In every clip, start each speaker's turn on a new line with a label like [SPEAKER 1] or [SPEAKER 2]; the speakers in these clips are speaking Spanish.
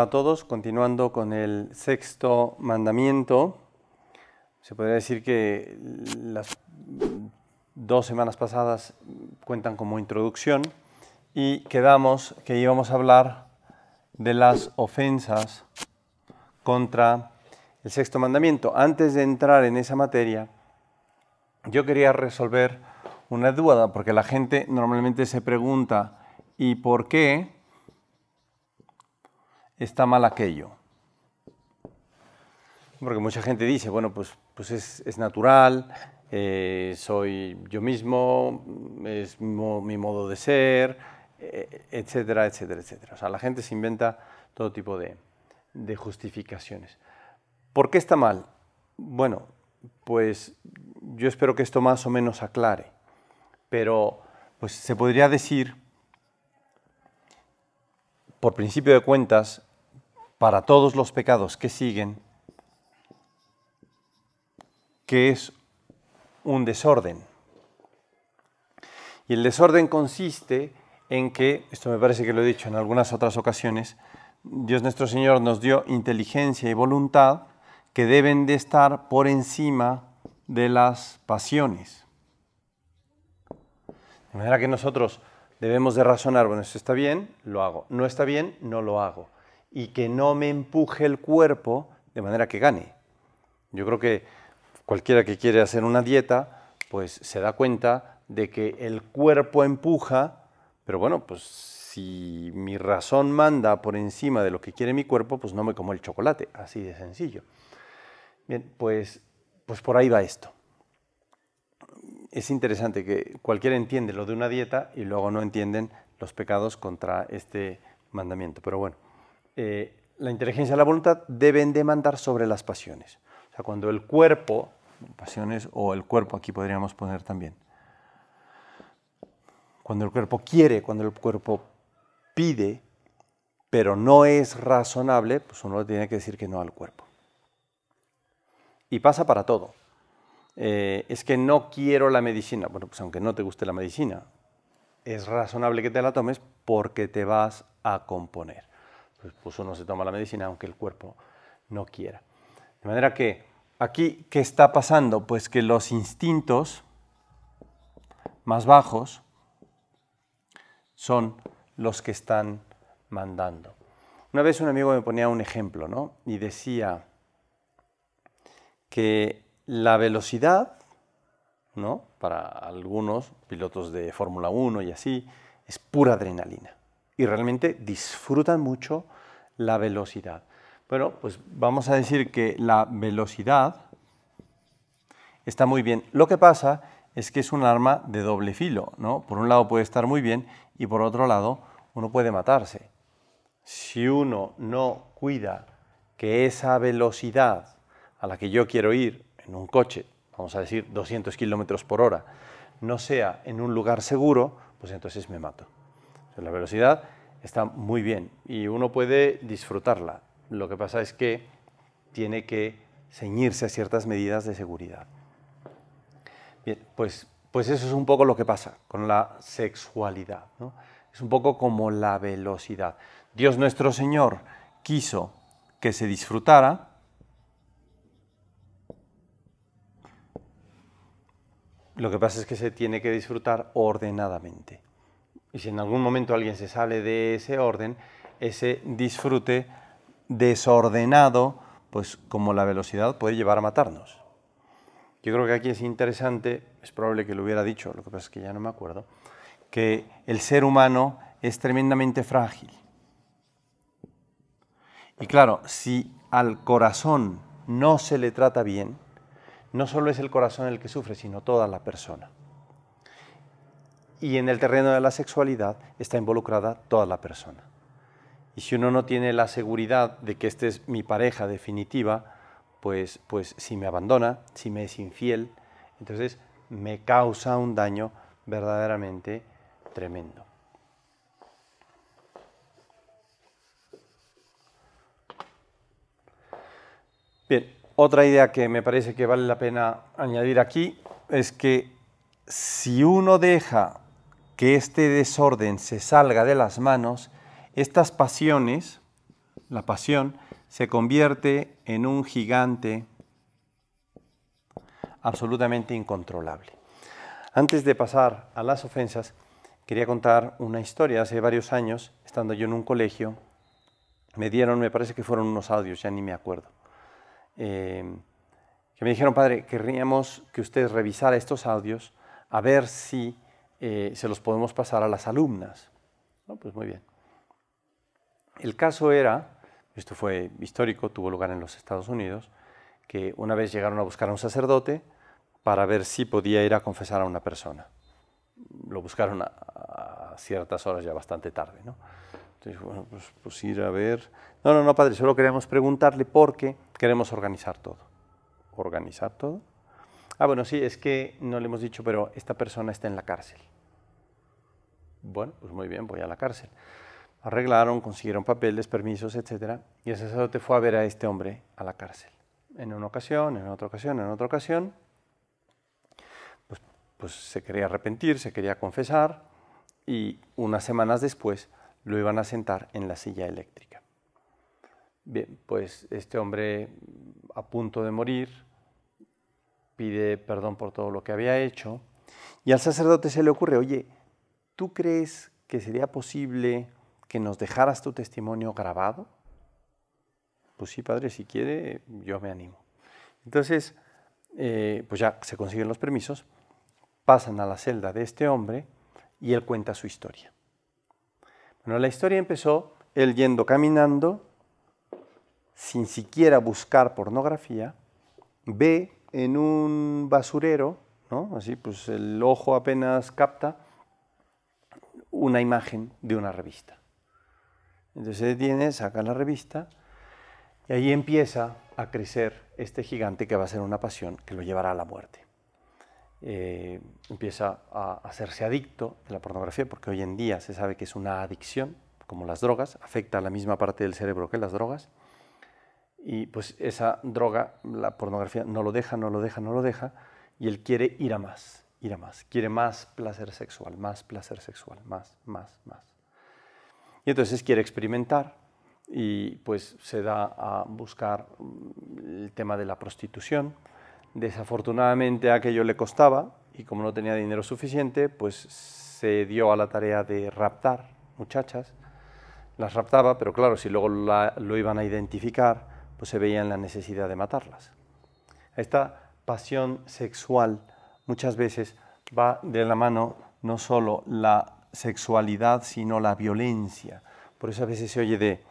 [SPEAKER 1] a todos, continuando con el sexto mandamiento. Se podría decir que las dos semanas pasadas cuentan como introducción y quedamos que íbamos a hablar de las ofensas contra el sexto mandamiento. Antes de entrar en esa materia, yo quería resolver una duda, porque la gente normalmente se pregunta, ¿y por qué? está mal aquello. Porque mucha gente dice, bueno, pues, pues es, natural, eh, soy yo mismo, es mi, modo de ser, eh, etcétera, etcétera, etcétera. O sea, la gente se inventa todo tipo de, de justificaciones. ¿Por qué está mal? Bueno, pues yo espero que esto más o menos aclare, pero pues se podría decir, por principio de cuentas, para todos los pecados que siguen, que es un desorden. Y el desorden consiste en que, esto me parece que lo he dicho en algunas otras ocasiones, Dios nuestro Señor nos dio inteligencia y voluntad que deben de estar por encima de las pasiones. De manera que nosotros debemos de razonar, bueno, esto está bien, lo hago, no está bien, no lo hago y que no me empuje el cuerpo de manera que gane. Yo creo que cualquiera que quiere hacer una dieta, pues se da cuenta de que el cuerpo empuja, pero bueno, pues si mi razón manda por encima de lo que quiere mi cuerpo, pues no me como el chocolate, así de sencillo. Bien, pues, pues por ahí va esto. Es interesante que cualquiera entiende lo de una dieta y luego no entienden los pecados contra este mandamiento, pero bueno. Eh, la inteligencia y la voluntad deben demandar sobre las pasiones. O sea, cuando el cuerpo, pasiones o el cuerpo aquí podríamos poner también, cuando el cuerpo quiere, cuando el cuerpo pide, pero no es razonable, pues uno tiene que decir que no al cuerpo. Y pasa para todo. Eh, es que no quiero la medicina. Bueno, pues aunque no te guste la medicina, es razonable que te la tomes porque te vas a componer pues, uno se toma la medicina aunque el cuerpo no quiera. De manera que aquí, ¿qué está pasando? Pues que los instintos más bajos son los que están mandando. Una vez un amigo me ponía un ejemplo, ¿no? Y decía que la velocidad, ¿no? Para algunos pilotos de Fórmula 1 y así, es pura adrenalina y realmente disfrutan mucho la velocidad. Bueno, pues vamos a decir que la velocidad está muy bien. Lo que pasa es que es un arma de doble filo, ¿no? Por un lado puede estar muy bien y por otro lado uno puede matarse. Si uno no cuida que esa velocidad a la que yo quiero ir en un coche, vamos a decir 200 kilómetros por hora, no sea en un lugar seguro, pues entonces me mato la velocidad está muy bien y uno puede disfrutarla. Lo que pasa es que tiene que ceñirse a ciertas medidas de seguridad. Bien, pues, pues eso es un poco lo que pasa con la sexualidad. Es un poco como la velocidad. Dios nuestro Señor quiso que se disfrutara, Lo que pasa es que se tiene que disfrutar ordenadamente y si en algún momento alguien se sale de ese orden, ese disfrute desordenado, pues como la velocidad puede llevar a matarnos. Yo creo que aquí es interesante, es probable que lo hubiera dicho, lo que pasa es que ya no me acuerdo, que el ser humano es tremendamente frágil. Y claro, si al corazón no se le trata bien, no solo es el corazón el que sufre, sino toda la persona y en el terreno de la sexualidad está involucrada toda la persona. Y si uno no tiene la seguridad de que esta es mi pareja definitiva, pues, pues si me abandona, si me es infiel, entonces me causa un daño verdaderamente tremendo. Bien, otra idea que me parece que vale la pena añadir aquí es que si uno deja que este desorden se salga de las manos, estas pasiones, la pasión, se convierte en un gigante absolutamente incontrolable. Antes de pasar a las ofensas, quería contar una historia. Hace varios años, estando yo en un colegio, me dieron, me parece que fueron unos audios, ya ni me acuerdo, eh, que me dijeron, padre, querríamos que usted revisara estos audios a ver si eh, se los podemos pasar a las alumnas. pues muy bien. El caso era, esto fue histórico, tuvo lugar en los Estados Unidos, que una vez llegaron a buscar a un sacerdote para ver si podía ir a confesar a una persona. Lo buscaron a, ciertas horas ya bastante tarde, ¿no? Entonces, bueno, pues, pues ir a ver. No, no, no, padre, solo queremos preguntarle por qué queremos organizar todo. ¿Organizar todo? Ah, bueno, sí, es que no le hemos dicho, pero esta persona está en la cárcel. Bueno, pues muy bien, voy a la cárcel. Arreglaron, consiguieron papeles, permisos, etc. Y el sacerdote fue a ver a este hombre a la cárcel. En una ocasión, en otra ocasión, en otra ocasión. Pues, pues se quería arrepentir, se quería confesar. Y unas semanas después lo iban a sentar en la silla eléctrica. Bien, pues este hombre a punto de morir pide perdón por todo lo que había hecho. Y al sacerdote se le ocurre, oye, ¿Tú crees que sería posible que nos dejaras tu testimonio grabado? Pues sí, padre, si quiere, yo me animo. Entonces, eh, pues ya se consiguen los permisos, pasan a la celda de este hombre y él cuenta su historia. Bueno, la historia empezó él yendo caminando, sin siquiera buscar pornografía, ve en un basurero, ¿no? Así pues el ojo apenas capta, una imagen de una revista. Entonces se detiene, saca la revista y ahí empieza a crecer este gigante que va a ser una pasión que lo llevará a la muerte. Eh, empieza a hacerse adicto de la pornografía porque hoy en día se sabe que es una adicción, como las drogas, afecta a la misma parte del cerebro que las drogas. Y pues esa droga, la pornografía, no lo deja, no lo deja, no lo deja, y él quiere ir a más ir a más, quiere más placer sexual, más placer sexual, más, más, más. Y entonces quiere experimentar y pues se da a buscar mm, el tema de la prostitución. Desafortunadamente aquello le costaba y como no tenía dinero suficiente, pues se dio a la tarea de raptar muchachas. Las raptaba, pero claro, si luego lo iban a identificar, pues se veía en la necesidad de matarlas. Esta pasión sexual muchas veces va de la mano no solo la sexualidad, sino la violencia. Por eso a veces se oye de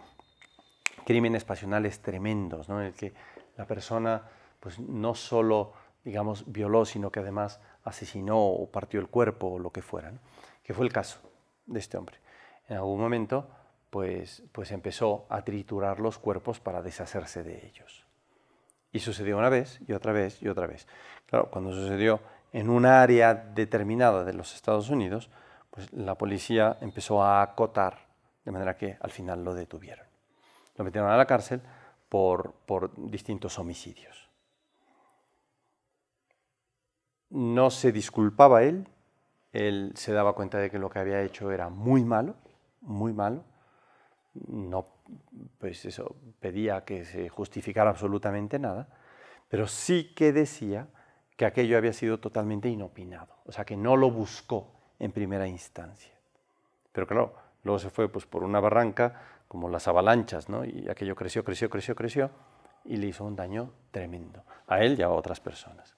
[SPEAKER 1] crímenes pasionales tremendos, en el que la persona pues, no solo digamos, violó, sino que además asesinó o partió el cuerpo o lo que fuera, que fue el caso de este hombre. En algún momento pues, pues empezó a triturar los cuerpos para deshacerse de ellos. Y sucedió una vez y otra vez y otra vez. Claro, cuando sucedió en un área determinada de los Estados Unidos, pues la policía empezó a acotar, de manera que al final lo detuvieron. Lo metieron a la cárcel por, distintos homicidios. No se disculpaba él, él se daba cuenta de que lo que había hecho era muy malo, muy malo, no pues eso, pedía que se justificara absolutamente nada, pero sí que decía que aquello había sido totalmente inopinado, o sea, que no lo buscó en primera instancia. Pero claro, luego se fue pues, por una barranca, como las avalanchas, ¿no? y aquello creció, creció, creció, creció, y le hizo un daño tremendo a él y a otras personas.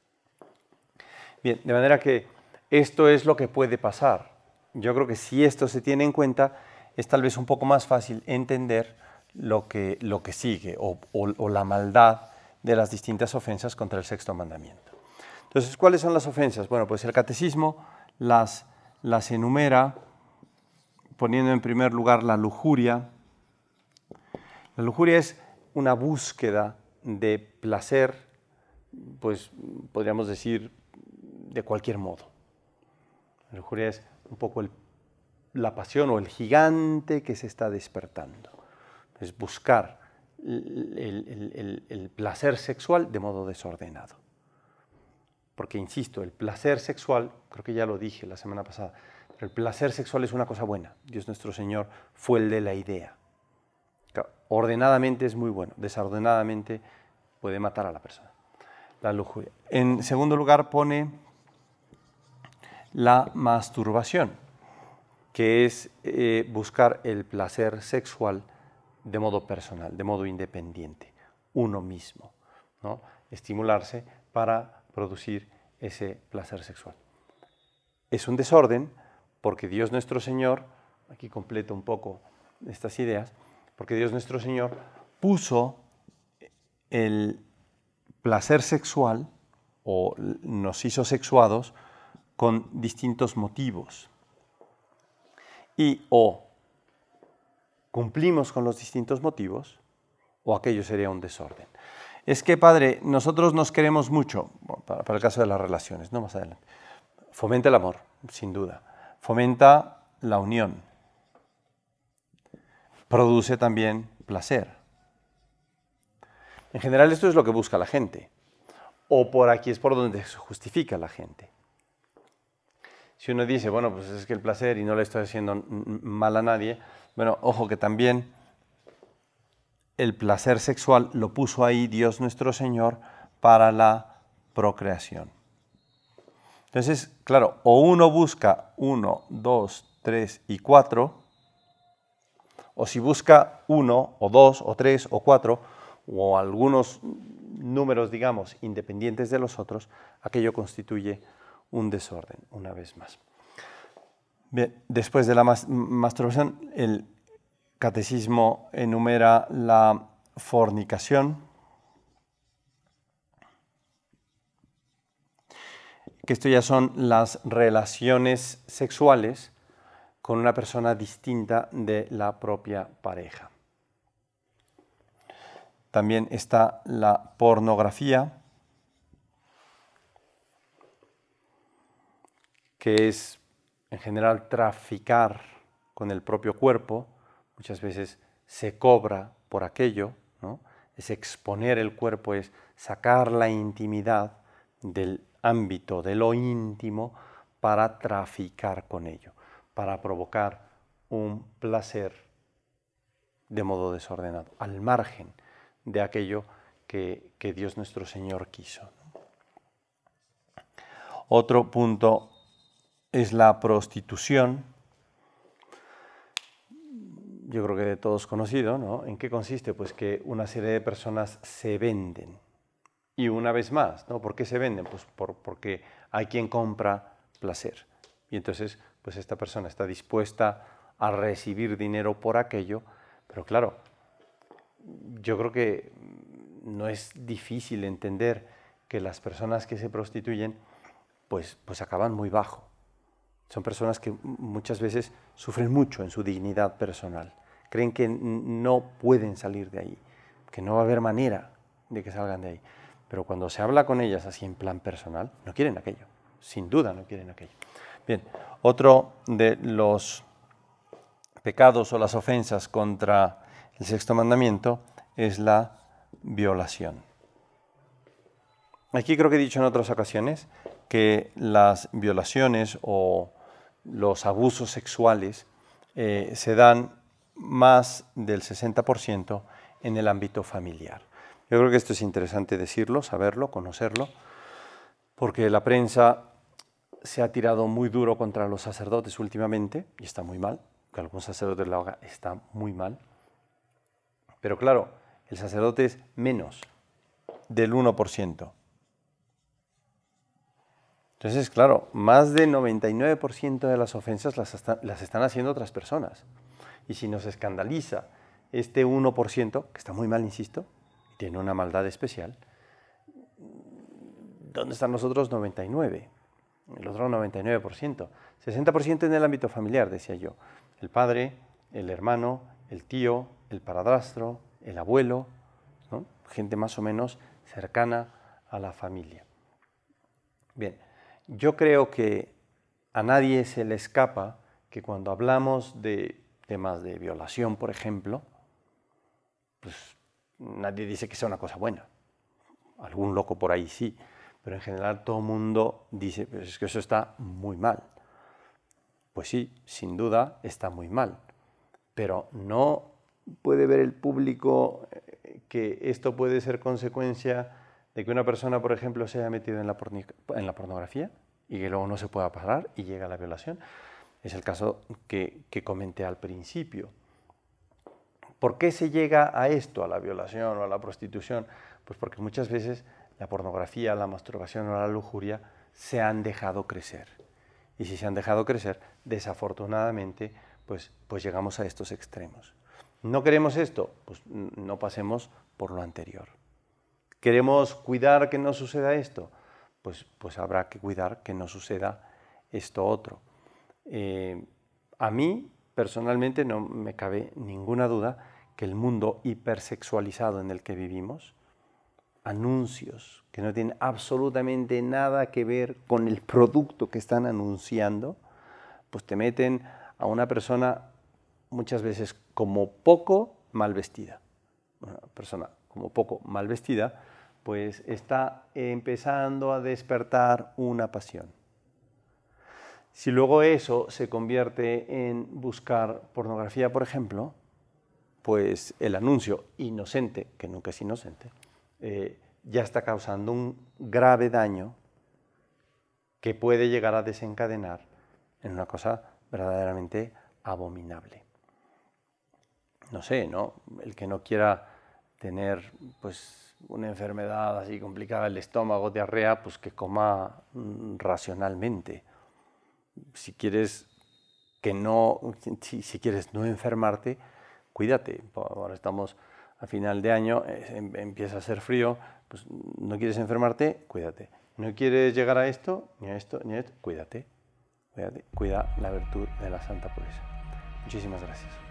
[SPEAKER 1] Bien, de manera que esto es lo que puede pasar. Yo creo que si esto se tiene en cuenta, es tal vez un poco más fácil entender lo que, lo que sigue o la maldad de las distintas ofensas contra el sexto mandamiento. Entonces, ¿cuáles son las ofensas? Bueno, pues el catecismo las, las enumera poniendo en primer lugar la lujuria. La lujuria es una búsqueda de placer, pues podríamos decir de cualquier modo. La lujuria es un poco la pasión o el gigante que se está despertando. Es buscar el, el placer sexual de modo desordenado porque, insisto, el placer sexual, creo que ya lo dije la semana pasada, el placer sexual es una cosa buena. Dios nuestro Señor fue el de la idea. Ordenadamente es muy bueno, desordenadamente puede matar a la persona. La lujuria. En segundo lugar pone la masturbación, que es eh, buscar el placer sexual de modo personal, de modo independiente, uno mismo, ¿no? estimularse para producir ese placer sexual. Es un desorden porque Dios nuestro Señor, aquí completo un poco estas ideas, porque Dios nuestro Señor puso el placer sexual o nos hizo sexuados con distintos motivos. Y o cumplimos con los distintos motivos o aquello sería un desorden es que, padre, nosotros nos queremos mucho, para, el caso de las relaciones, ¿no? Más adelante. Fomenta el amor, sin duda. Fomenta la unión. Produce también placer. En general esto es lo que busca la gente. O por aquí es por donde se justifica la gente. Si uno dice, bueno, pues es que el placer y no le estoy haciendo mal a nadie, bueno, ojo que también el placer sexual lo puso ahí Dios nuestro Señor para la procreación. Entonces, claro, o uno busca 1, 2, 3 y 4, o si busca uno, o dos, o tres, o cuatro, o algunos números, digamos, independientes de los otros, aquello constituye un desorden, una vez más. después de la masturbación, el, catecismo enumera la fornicación, que esto ya son las relaciones sexuales con una persona distinta de la propia pareja. También está la pornografía, que es en general traficar con el propio cuerpo, muchas veces se cobra por aquello, es exponer el cuerpo, es sacar la intimidad del ámbito, de lo íntimo, para traficar con ello, para provocar un placer de modo desordenado, al margen de aquello que Dios nuestro Señor quiso. Otro punto es la prostitución, yo creo que de todos conocido, ¿no? ¿En qué consiste? Pues que una serie de personas se venden. Y una vez más, ¿no? ¿Por qué se venden? Pues por, porque hay quien compra placer. Y entonces, pues esta persona está dispuesta a recibir dinero por aquello, pero claro, yo creo que no es difícil entender que las personas que se prostituyen, pues, pues acaban muy bajo. Son personas que muchas veces sufren mucho en su dignidad personal creen que no pueden salir de ahí, que no va a haber manera de que salgan de ahí. Pero cuando se habla con ellas así en plan personal, no quieren aquello, sin duda no quieren aquello. Bien, otro de los pecados o las ofensas contra el sexto mandamiento es la violación. Aquí creo que he dicho en otras ocasiones que las violaciones o los abusos sexuales eh, se dan más del 60% en el ámbito familiar. Yo creo que esto es interesante decirlo, saberlo, conocerlo, porque la prensa se ha tirado muy duro contra los sacerdotes últimamente, y está muy mal, que algún sacerdote la haga, está muy mal. Pero claro, el sacerdote es menos del 1%. Entonces, claro, más del 99% de las ofensas las están haciendo otras personas y si nos escandaliza este 1%, que está muy mal, insisto, tiene una maldad especial, ¿dónde están los otros 99? El otro 99%. 60% en el ámbito familiar, decía yo. El padre, el hermano, el tío, el padrastro, el abuelo, gente más o menos cercana a la familia. Bien, yo creo que a nadie se le escapa que cuando hablamos de temas de violación, por ejemplo, pues nadie dice que sea una cosa buena. Algún loco por ahí sí, pero en general todo el mundo dice, pues es que eso está muy mal. Pues sí, sin duda está muy mal, pero no puede ver el público eh, que esto puede ser consecuencia de que una persona, por ejemplo, se haya metido en la, en la pornografía y que luego no se pueda parar y llega a la violación. Es el caso que, comenté al principio. ¿Por qué se llega a esto, a la violación o a la prostitución? Pues porque muchas veces la pornografía, la masturbación o la lujuria se han dejado crecer. Y si se han dejado crecer, desafortunadamente, pues, pues llegamos a estos extremos. ¿No queremos esto? Pues no pasemos por lo anterior. ¿Queremos cuidar que no suceda esto? Pues, pues habrá que cuidar que no suceda esto otro. Eh, a mí personalmente no me cabe ninguna duda que el mundo hipersexualizado en el que vivimos, anuncios que no tienen absolutamente nada que ver con el producto que están anunciando, pues te meten a una persona muchas veces como poco mal vestida. Una persona como poco mal vestida, pues está empezando a despertar una pasión si luego eso se convierte en buscar pornografía, por ejemplo, pues el anuncio inocente, que nunca es inocente, eh, ya está causando un grave daño que puede llegar a desencadenar en una cosa verdaderamente abominable. No sé, ¿no? El que no quiera tener pues una enfermedad así complicada, el estómago, diarrea, pues que coma mm, racionalmente si quieres que no, si, quieres no enfermarte, cuídate. Ahora estamos a final de año, eh, em, empieza a hacer frío, pues no quieres enfermarte, cuídate. No quieres llegar a esto, ni a esto, ni a esto, cuídate. cuida la virtud de la Santa Pureza. Muchísimas gracias.